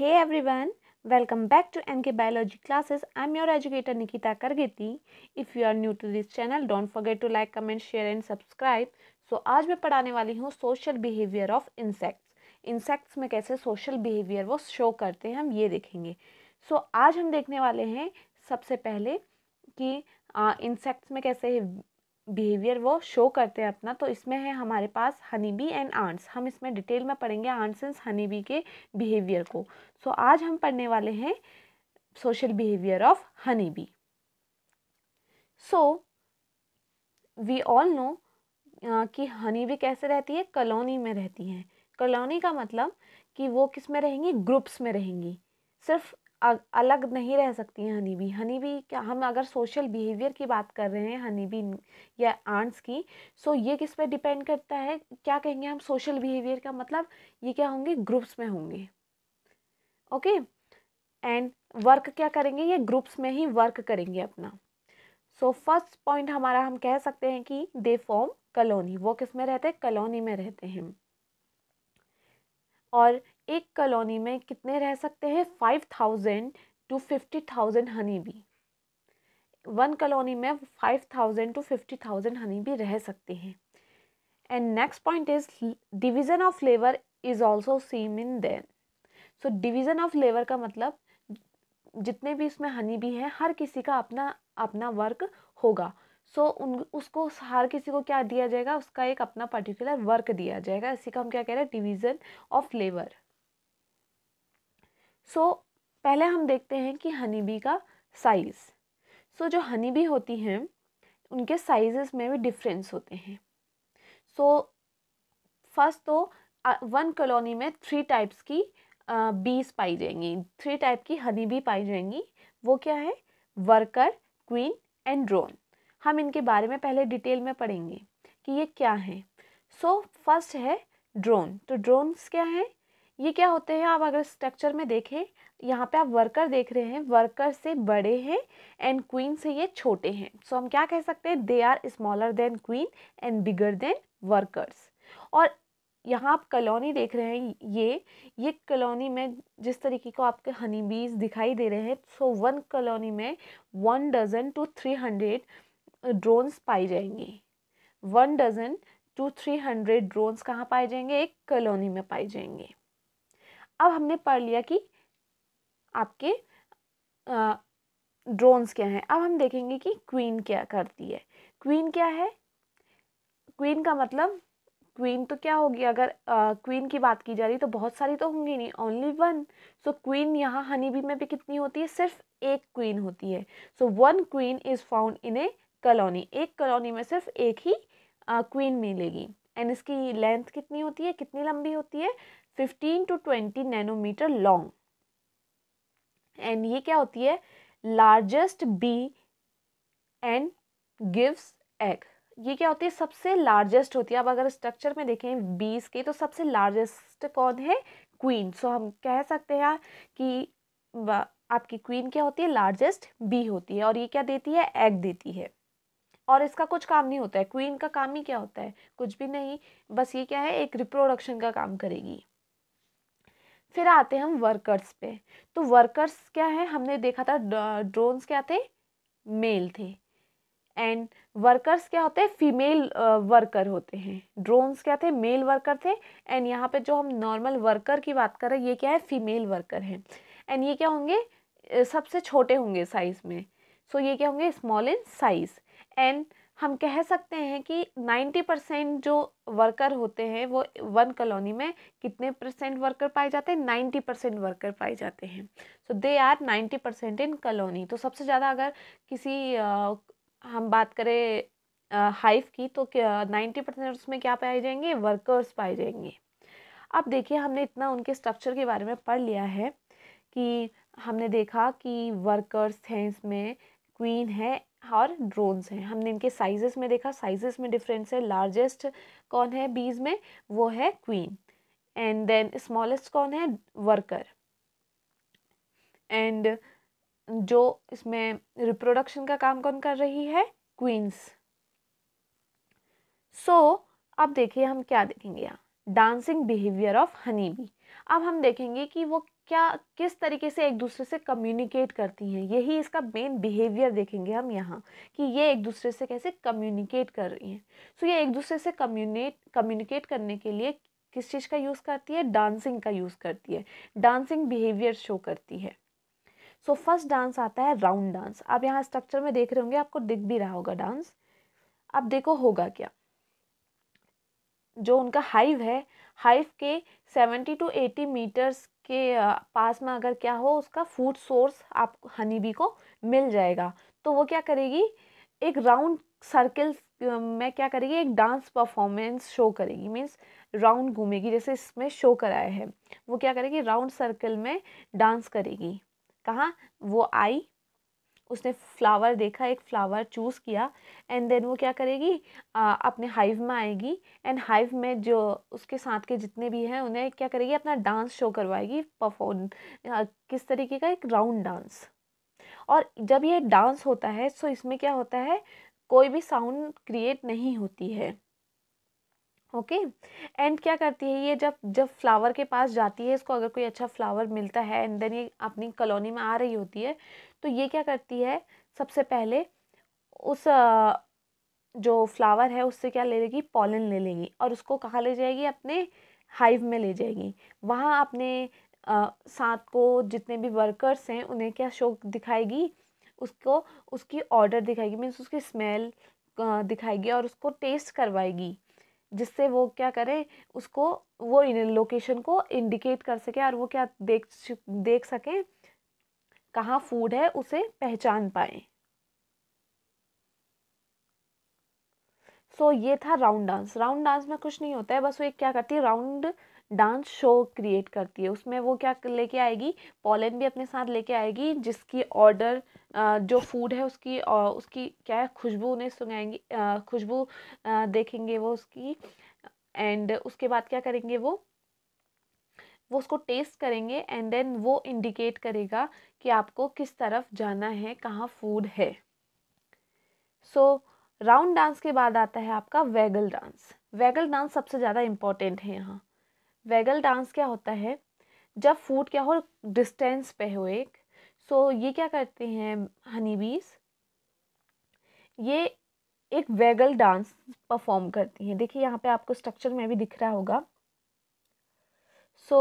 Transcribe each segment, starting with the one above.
Hey everyone, welcome back to MK Biology classes. I'm your educator Nikita Kargeti. If you are new to this channel, don't forget to like, comment, share and subscribe. So आज मैं पढ़ाने वाली हूँ social behaviour of insects insects में कैसे social behaviour वो show करते हैं हम ये देखेंगे सो so, आज हम देखने वाले हैं सबसे पहले कि इंसेक्ट्स में कैसे बिहेवियर वो शो करते हैं अपना तो इसमें है हमारे पास हनी बी एंड आंट्स हम इसमें डिटेल में पढ़ेंगे आंट्स एंड हनी बी के बिहेवियर को सो so, आज हम पढ़ने वाले हैं social behaviour of honey bee so we all know कि हनी भी कैसे रहती है कलोनी में रहती हैं कलोनी का मतलब कि वो किस में रहेंगी ग्रुप्स में रहेंगी सिर्फ अलग नहीं रह सकती हैं हनी बी हनी बी क्या हम अगर सोशल बिहेवियर की बात कर रहे हैं हनी बी या आंट्स की सो ये किस पे डिपेंड करता है क्या कहेंगे हम सोशल बिहेवियर का मतलब ये क्या होंगे ग्रुप्स में होंगे ओके एंड वर्क क्या करेंगे ये ग्रुप्स में ही वर्क करेंगे अपना सो फर्स्ट पॉइंट हमारा हम कह सकते हैं कि दे फॉर्म कलोनी वो किस में रहते हैं कलोनी में रहते हैं और एक कॉलोनी में कितने रह सकते हैं five thousand to fifty thousand honey bee one colony में five thousand to fifty thousand honey bee रह सकते हैं and next point is division of labour is also same in then so division of labour का मतलब जितने भी इसमें हनी भी हैं हर किसी का अपना अपना वर्क होगा सो so, उन उसको हर किसी को क्या दिया जाएगा उसका एक अपना पर्टिकुलर वर्क दिया जाएगा इसी का हम क्या कह रहे हैं division of labour so so, पहले हम देखते हैं कि हनी बी का साइज़ सो so, जो हनी बी होती हैं उनके साइजेस में भी डिफरेंस होते हैं सो फर्स्ट तो वन कॉलोनी में थ्री टाइप्स की बीज पाई जाएंगी थ्री टाइप की हनी बी पाई जाएंगी वो क्या है वर्कर क्वीन एंड ड्रोन हम इनके बारे में पहले डिटेल में पढ़ेंगे कि ये क्या है सो so, फर्स्ट है ड्रोन तो ड्रोन्स क्या हैं ये क्या होते हैं आप अगर स्ट्रक्चर में देखें यहाँ पे आप वर्कर देख रहे हैं वर्कर से बड़े हैं एंड क्वीन से ये छोटे हैं सो so, हम क्या कह सकते हैं they are smaller than queen and bigger than workers और यहाँ आप कलोनी देख रहे हैं ये ये कलोनी में जिस तरीके को आपके हनी बीज दिखाई दे रहे हैं सो वन कलोनी में one dozen to three hundred drones पाए जाएंगे one dozen to three hundred drones कहाँ पाए जाएंगे एक कलोनी में पाए जाएंगे अब हमने पढ़ लिया कि आपके ड्रोन्स क्या हैं अब हम देखेंगे कि क्वीन क्या करती है क्वीन क्या है क्वीन का मतलब क्वीन तो क्या होगी अगर क्वीन की बात की जा रही तो बहुत सारी तो होंगी नहीं ओनली वन सो क्वीन यहाँ हनी बी में भी कितनी होती है सिर्फ एक क्वीन होती है so one queen is found in a colony एक कॉलोनी में सिर्फ एक ही क्वीन मिलेगी एंड इसकी लेंथ कितनी होती है कितनी लंबी होती है 15 टू 20 नैनोमीटर लॉन्ग एंड ये क्या होती है largest bee and gives egg ये क्या होती है सबसे लार्जेस्ट होती है अब अगर स्ट्रक्चर में देखें बीस के तो सबसे लार्जेस्ट कौन है क्वीन सो so, हम कह सकते हैं कि आपकी क्वीन क्या होती है लार्जेस्ट बी होती है और ये क्या देती है एग देती है और इसका कुछ काम नहीं होता है क्वीन का काम ही क्या होता है कुछ भी नहीं बस ये क्या है एक रिप्रोडक्शन का काम करेगी फिर आते हैं हम वर्कर्स पे तो वर्कर्स क्या है हमने देखा था ड्रोन्स क्या थे मेल थे एंड वर्कर्स क्या होते हैं फीमेल वर्कर होते हैं ड्रोन्स क्या थे मेल वर्कर थे एंड यहाँ पे जो हम नॉर्मल वर्कर की बात कर रहे हैं ये क्या है फीमेल वर्कर है एंड ये क्या होंगे सबसे छोटे होंगे साइज़ में सो so, ये क्या होंगे स्मॉल इन साइज़ एंड हम कह सकते हैं कि 90 परसेंट जो वर्कर होते हैं वो वन कॉलोनी में कितने परसेंट वर्कर पाए जाते हैं 90 परसेंट वर्कर पाए जाते हैं so they are 90 percent in colony तो सबसे ज़्यादा अगर किसी आ, हम बात करें हाइफ़ की तो नाइन्टी परसेंट उसमें क्या पाए जाएंगे वर्कर्स पाए जाएंगे अब देखिए हमने इतना उनके स्ट्रक्चर के बारे में पढ़ लिया है कि हमने देखा कि वर्कर्स हैं इसमें क्वीन है और ड्रोन्स हैं हमने इनके साइजेस में देखा साइजेस में डिफरेंस है लार्जेस्ट कौन है बीज में वो है क्वीन एंड देन स्मॉलेस्ट कौन है वर्कर एंड जो इसमें रिप्रोडक्शन का काम कौन कर रही है क्वींस सो so, अब देखिए हम क्या देखेंगे यहाँ dancing behaviour of honey bee अब हम देखेंगे कि वो क्या किस तरीके से एक दूसरे से कम्युनिकेट करती हैं यही इसका मेन बिहेवियर देखेंगे हम यहाँ कि ये एक दूसरे से कैसे कम्युनिकेट कर रही हैं सो ये एक दूसरे से कम्युनिकेट कम्युनिकेट करने के लिए किस चीज़ का यूज़ करती है डांसिंग का यूज़ करती है डांसिंग बिहेवियर शो करती है सो फर्स्ट डांस आता है राउंड डांस आप यहाँ स्ट्रक्चर में देख रहे होंगे आपको दिख भी रहा होगा डांस आप देखो होगा क्या जो उनका हाइव है हाइव के सेवेंटी टू एटी मीटर्स के पास में अगर क्या हो उसका फूड सोर्स आप हनी बी को मिल जाएगा तो वो क्या करेगी एक राउंड सर्कल में क्या करेगी एक डांस परफॉर्मेंस शो करेगी मीन्स राउंड घूमेगी जैसे इसमें शो कराया है वो क्या करेगी राउंड सर्कल में डांस करेगी कहाँ वो आई उसने फ्लावर देखा एक फ्लावर चूज़ किया एंड देन वो क्या करेगी आ, अपने हाइव में आएगी एंड हाइव में जो उसके साथ के जितने भी हैं उन्हें क्या करेगी अपना डांस शो करवाएगी परफॉर्म किस तरीके का एक राउंड डांस और जब ये डांस होता है सो इसमें क्या होता है कोई भी साउंड क्रिएट नहीं होती है ओके एंड क्या करती है ये जब जब फ्लावर के पास जाती है इसको अगर कोई अच्छा फ्लावर मिलता है एंड देन ये अपनी कॉलोनी में आ रही होती है तो ये क्या करती है सबसे पहले उस जो फ्लावर है उससे क्या ले लेगी पॉलन ले लेगी और उसको कहाँ ले जाएगी अपने हाइव में ले जाएगी वहाँ अपने साथ को जितने भी वर्कर्स हैं उन्हें क्या शो दिखाएगी उसको उसकी ऑर्डर दिखाएगी मीन्स उसकी स्मेल दिखाएगी और उसको टेस्ट करवाएगी जिससे वो क्या करे उसको वो लोकेशन को इंडिकेट कर सके और वो क्या देख देख सके कहाँ फूड है उसे पहचान पाए सो so, ये था राउंड डांस राउंड डांस में कुछ नहीं होता है बस वो एक क्या करती है राउंड डांस शो क्रिएट करती है उसमें वो क्या लेके आएगी पॉलन भी अपने साथ लेके आएगी जिसकी ऑर्डर जो फूड है उसकी उसकी क्या है खुशबू उन्हें सुनाएंगी खुशबू देखेंगे वो उसकी एंड उसके बाद क्या करेंगे वो वो उसको टेस्ट करेंगे एंड देन वो इंडिकेट करेगा कि आपको किस तरफ जाना है कहाँ फूड है सो राउंड डांस के बाद आता है आपका वैगल डांस वैगल डांस सबसे ज़्यादा इम्पॉर्टेंट है यहाँ वेगल डांस क्या होता है जब फूड क्या हो डिस्टेंस पे हो एक सो so, ये क्या करते हैं हनी बीज ये एक वेगल डांस परफॉर्म करती हैं देखिए यहाँ पे आपको स्ट्रक्चर में भी दिख रहा होगा so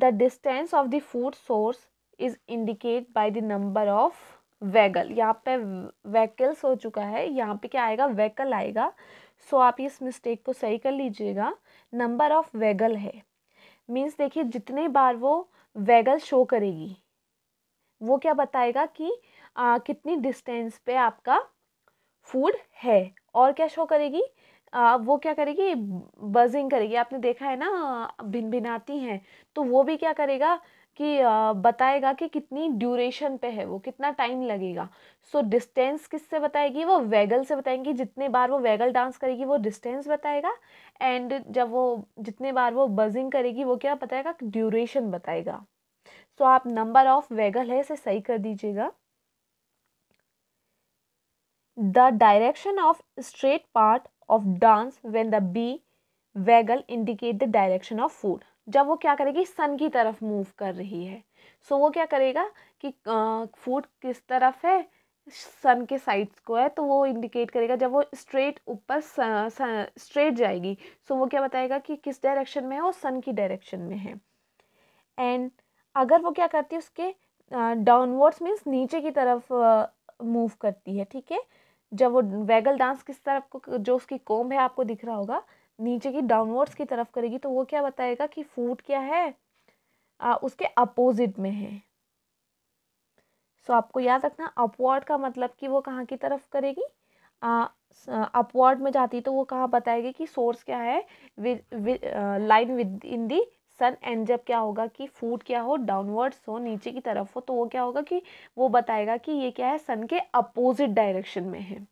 the distance of the food source is indicate by the number of waggle यहाँ पे वेकल्स हो चुका है यहाँ पे क्या आएगा वेकल आएगा सो आप इस मिस्टेक को सही कर लीजिएगा नंबर ऑफ वेगल है मीन्स देखिए जितने बार वो वेगल शो करेगी वो क्या बताएगा कि आ, कितनी डिस्टेंस पे आपका फूड है और क्या शो करेगी आ, वो क्या करेगी बजिंग करेगी आपने देखा है ना भिन भिनाती हैं तो वो भी क्या करेगा कि बताएगा कि कितनी ड्यूरेशन पे है वो कितना टाइम लगेगा सो डिस्टेंस किससे बताएगी वो वेगल से बताएंगी जितने बार वो वेगल डांस करेगी वो डिस्टेंस बताएगा एंड जब वो जितने बार वो बजिंग करेगी वो क्या बताएगा ड्यूरेशन बताएगा सो so, आप नंबर ऑफ वेगल है इसे सही कर दीजिएगा the direction of straight part of dance when the bee waggle indicate the direction of food जब वो क्या करेगी सन की तरफ मूव कर रही है सो so, वो क्या करेगा कि फूड किस तरफ है सन के साइड्स को है तो वो इंडिकेट करेगा जब वो स्ट्रेट ऊपर स्ट्रेट जाएगी सो so, वो क्या बताएगा कि किस डायरेक्शन में है वो सन की डायरेक्शन में है एंड अगर वो क्या करती है उसके डाउनवर्ड्स uh, मीन्स नीचे की तरफ मूव uh, करती है ठीक है जब वो वेगल डांस किस तरफ को जो उसकी कोम्ब है आपको दिख रहा होगा नीचे की डाउनवर्ड्स की तरफ करेगी तो वो क्या बताएगा कि फूड क्या है आ, उसके अपोजिट में है सो so, आपको याद रखना अपवर्ड का मतलब कि वो कहाँ की तरफ करेगी अपवर्ड में जाती तो वो कहाँ बताएगी कि सोर्स क्या है line with in the sun and जब क्या होगा कि फूड क्या हो डाउनवर्ड्स हो नीचे की तरफ हो तो वो क्या होगा कि वो बताएगा कि ये क्या है सन के अपोजिट डायरेक्शन में है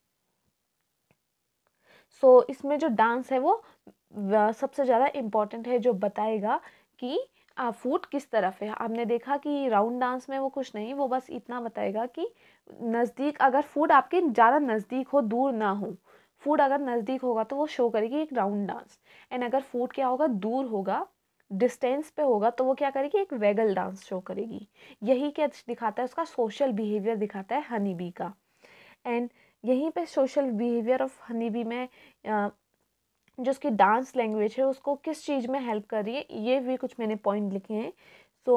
सो so, इसमें जो डांस है वो सबसे ज़्यादा इम्पॉर्टेंट है जो बताएगा कि फूट किस तरफ है आपने देखा कि राउंड डांस में वो कुछ नहीं वो बस इतना बताएगा कि नज़दीक अगर फूड आपके ज़्यादा नज़दीक हो दूर ना हो फूड अगर नज़दीक होगा तो वो शो करेगी एक राउंड डांस एंड अगर फूड क्या होगा दूर होगा डिस्टेंस पे होगा तो वो क्या करेगी एक वेगल डांस शो करेगी यही क्या दिखाता है उसका सोशल बिहेवियर दिखाता है हनी बी का एंड यहीं पे सोशल बिहेवियर ऑफ हनी भी में जो उसकी डांस लैंग्वेज है उसको किस चीज़ में हेल्प कर रही है ये भी कुछ मैंने पॉइंट लिखे हैं सो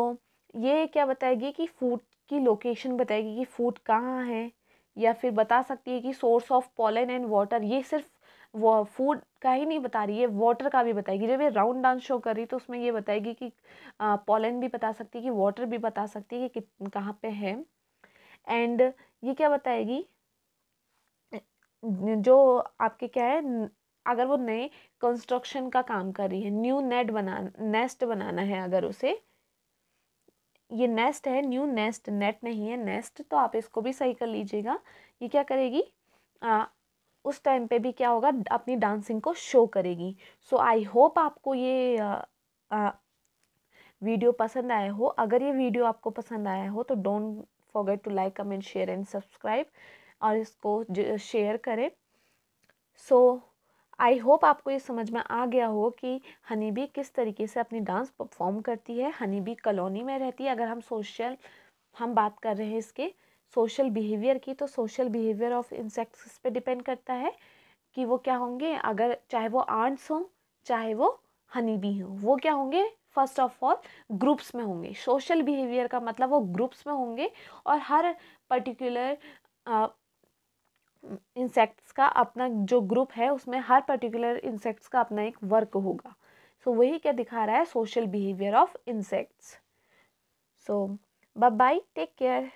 ये क्या बताएगी कि फूड की लोकेशन बताएगी कि फूड कहाँ है या फिर बता सकती है कि source of pollen and water ये सिर्फ वो फूड का ही नहीं बता रही है वाटर का भी बताएगी जब ये राउंड डांस शो कर रही तो उसमें ये बताएगी कि पॉलन भी बता सकती है कि वाटर भी बता सकती है कि कहाँ पे है एंड ये क्या बताएगी जो आपके क्या है अगर वो नए कंस्ट्रक्शन का काम कर रही है न्यू नेट बना नेस्ट बनाना है अगर उसे ये नेस्ट है न्यू नेस्ट नेट नहीं है नेस्ट तो आप इसको भी सही कर लीजिएगा ये क्या करेगी आ, उस टाइम पे भी क्या होगा अपनी डांसिंग को शो करेगी सो आई होप आपको ये आ, आ, वीडियो पसंद आया हो अगर ये वीडियो आपको पसंद आया हो तो don't forget to like comment share and subscribe और इसको शेयर करें सो आई होप आपको ये समझ में आ गया हो कि हनी भी किस तरीके से अपनी डांस परफॉर्म करती है हनी भी कॉलोनी में रहती है अगर हम सोशल हम बात कर रहे हैं इसके सोशल बिहेवियर की तो सोशल बिहेवियर ऑफ इंसेक्ट्स पे डिपेंड करता है कि वो क्या होंगे अगर चाहे वो आंट्स हों चाहे वो हनी भी हों वो क्या होंगे फर्स्ट ऑफ ऑल ग्रुप्स में होंगे सोशल बिहेवियर का मतलब वो ग्रुप्स में होंगे और हर पर्टिकुलर इंसेक्ट्स का अपना जो ग्रुप है उसमें हर पर्टिकुलर इंसेक्ट्स का अपना एक वर्क होगा सो so, वही क्या दिखा रहा है social behaviour of insects so bye take care